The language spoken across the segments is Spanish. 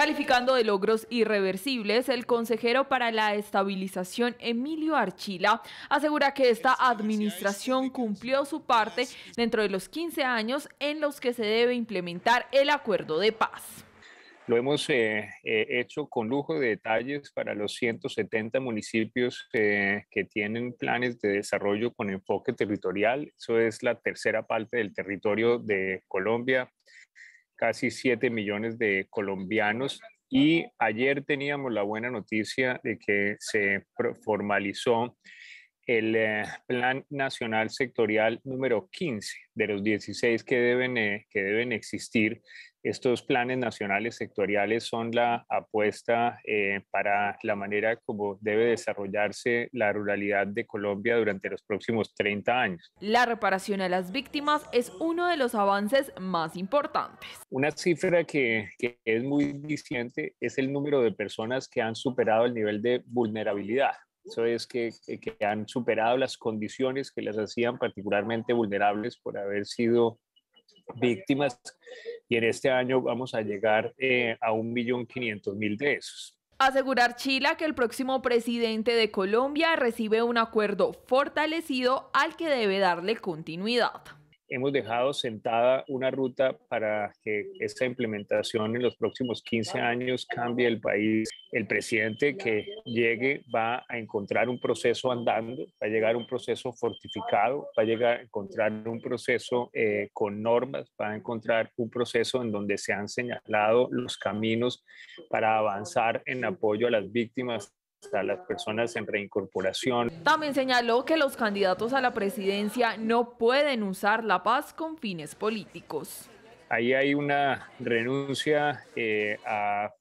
Calificando de logros irreversibles, el consejero para la estabilización Emilio Archila asegura que esta administración cumplió su parte dentro de los 15 años en los que se debe implementar el acuerdo de paz. Lo hemos eh, eh, hecho con lujo de detalles para los 170 municipios eh, que tienen planes de desarrollo con enfoque territorial. Eso es la tercera parte del territorio de Colombia casi 7 millones de colombianos y ayer teníamos la buena noticia de que se formalizó el eh, Plan Nacional Sectorial número 15 de los 16 que deben, eh, que deben existir. Estos planes nacionales sectoriales son la apuesta eh, para la manera como debe desarrollarse la ruralidad de Colombia durante los próximos 30 años. La reparación a las víctimas es uno de los avances más importantes. Una cifra que, es muy eficiente es el número de personas que han superado el nivel de vulnerabilidad eso es que, han superado las condiciones que las hacían particularmente vulnerables por haber sido víctimas y en este año vamos a llegar eh, a 1.500.000 de esos. Asegurar Chile que el próximo presidente de Colombia recibe un acuerdo fortalecido al que debe darle continuidad hemos dejado sentada una ruta para que esta implementación en los próximos 15 años cambie el país. El presidente que llegue va a encontrar un proceso andando, va a llegar un proceso fortificado, va a llegar a encontrar un proceso eh, con normas, va a encontrar un proceso en donde se han señalado los caminos para avanzar en apoyo a las víctimas a las personas en reincorporación. También señaló que los candidatos a la presidencia no pueden usar la paz con fines políticos ahí hay una renuncia eh, a,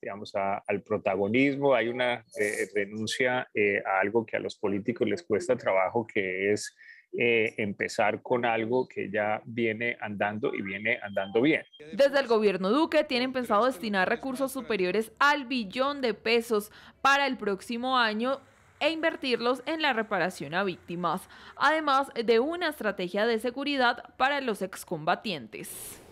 al protagonismo, hay una eh, renuncia eh, a algo que a los políticos les cuesta trabajo, que es empezar con algo que ya viene andando y viene andando bien. Desde el gobierno Duque tienen pensado destinar recursos superiores al billón de pesos para el próximo año e invertirlos en la reparación a víctimas, además de una estrategia de seguridad para los excombatientes.